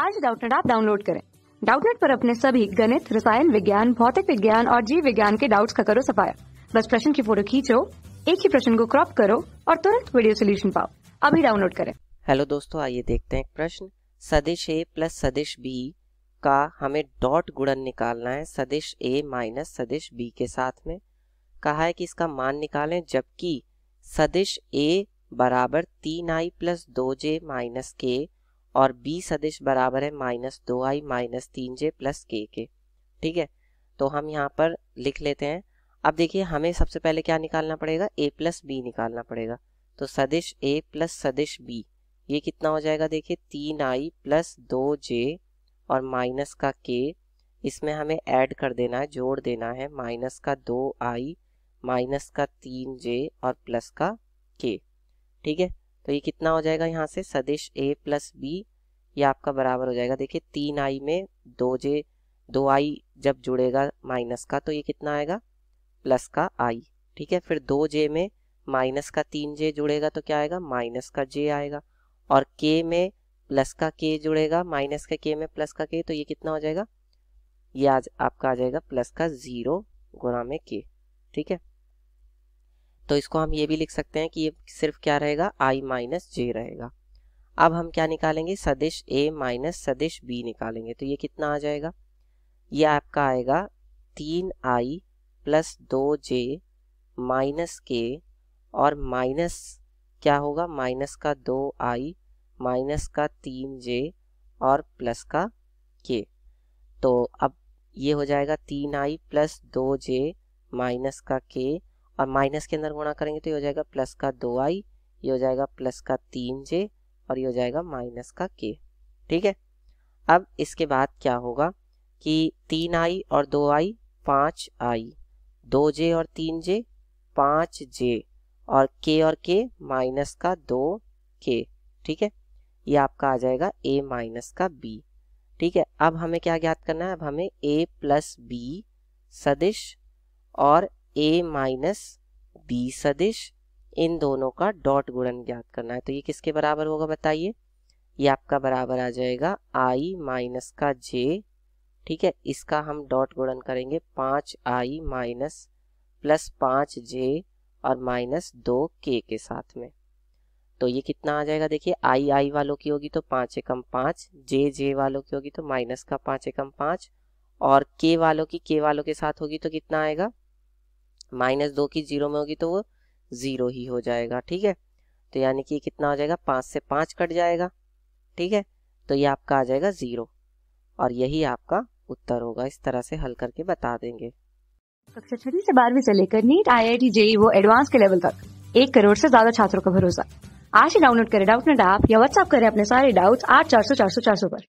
आज डाउटनेट आप डाउनलोड करें डाउटनेट पर अपने सभी गणित रसायन विज्ञान भौतिक विज्ञान और जीव विज्ञान के डाउट्स का करो सफाया बस प्रश्न की फोटो खींचो एक ही प्रश्न को क्रॉप करो और तुरंत वीडियो सोल्यूशन पाओ अभी डाउनलोड करें हेलो दोस्तों आइए देखते हैं प्रश्न सदिश ए प्लस सदिश बी का हमें डॉट गुणन निकालना है सदिश ए माइनस सदिश बी के साथ में कहा है कि इसका मान निकालें जबकि सदिश ए बराबर तीन आई प्लस दो जे माइनस के और बी सदिश बराबर है माइनस दो आई माइनस तीन जे प्लस के के ठीक है तो हम यहाँ पर लिख लेते हैं अब देखिए हमें सबसे पहले क्या निकालना पड़ेगा ए प्लस बी निकालना पड़ेगा तो सदिश ए प्लस सदिश बी ये कितना हो जाएगा देखिए तीन आई प्लस दो जे और माइनस का के इसमें हमें ऐड कर देना है जोड़ देना है माइनस का दो आई माइनस का तीन जे और प्लस का के ठीक है तो ये कितना हो जाएगा यहाँ से सदिश ए प्लस बी ये आपका बराबर हो जाएगा देखिए तीन आई में दो जे दो आई जब जुड़ेगा माइनस का तो ये कितना आएगा प्लस का आई ठीक है फिर दो जे में माइनस का तीन जे जुड़ेगा तो क्या आएगा माइनस का जे आएगा और के में प्लस का के जुड़ेगा माइनस का के में प्लस का के तो ये कितना हो जाएगा ये आज आपका आ जाएगा प्लस का जीरो गुना में के ठीक है तो इसको हम ये भी लिख सकते हैं कि ये सिर्फ क्या रहेगा आई माइनस जे रहेगा अब हम क्या निकालेंगे सदिश ए माइनस सदिश बी निकालेंगे तो ये कितना आ जाएगा ये आपका आएगा तीन आई प्लस दो जे माइनस के और माइनस क्या होगा माइनस का दो आई माइनस का तीन जे और प्लस का के तो अब ये हो जाएगा तीन आई प्लस दो जे माइनस का के और माइनस के अंदर गुणा करेंगे तो ये हो जाएगा प्लस का दो आई ये हो जाएगा प्लस का तीन जे और ये हो जाएगा माइनस का के ठीक है अब इसके बाद क्या होगा कि तीन आई और दो आई पाँच आई दो जे और तीन जे पाँच जे और के और के माइनस का दो के ठीक है ये आपका आ जाएगा ए माइनस का बी ठीक है अब हमें क्या ज्ञात करना है अब हमें ए प्लस बी सदिश और ए माइनस बी सदिश इन दोनों का डॉट गुणन ज्ञात करना है तो ये किसके बराबर होगा बताइए ये आपका बराबर आ जाएगा आई माइनस का जे ठीक है इसका हम डॉट गुणन करेंगे पांच आई माइनस प्लस पांच जे और माइनस दो के के साथ में तो ये कितना आ जाएगा देखिए आई आई वालों की होगी तो पांच एकम पांच जे जे वालों की होगी तो माइनस का पांच एकम पांच और के वालों की के वालों के साथ होगी तो कितना आएगा माइनस दो की जीरो में होगी तो वो जीरो ही हो जाएगा ठीक है तो यानी कि कितना हो जाएगा पाँच से पाँच कट जाएगा ठीक है तो ये आपका आ जाएगा जीरो और यही आपका उत्तर होगा इस तरह से हल करके बता देंगे कक्षा छठी से बारहवीं से लेकर NEET IIT JEE वो एडवांस के लेवल तक एक करोड़ से ज्यादा छात्रों का भरोसा आज ही डाउनलोड करें डाउट नेट ऐप या व्हाट्सएप करें अपने सारे डाउट्स आठ चार सौ चार सौ चार सौ पर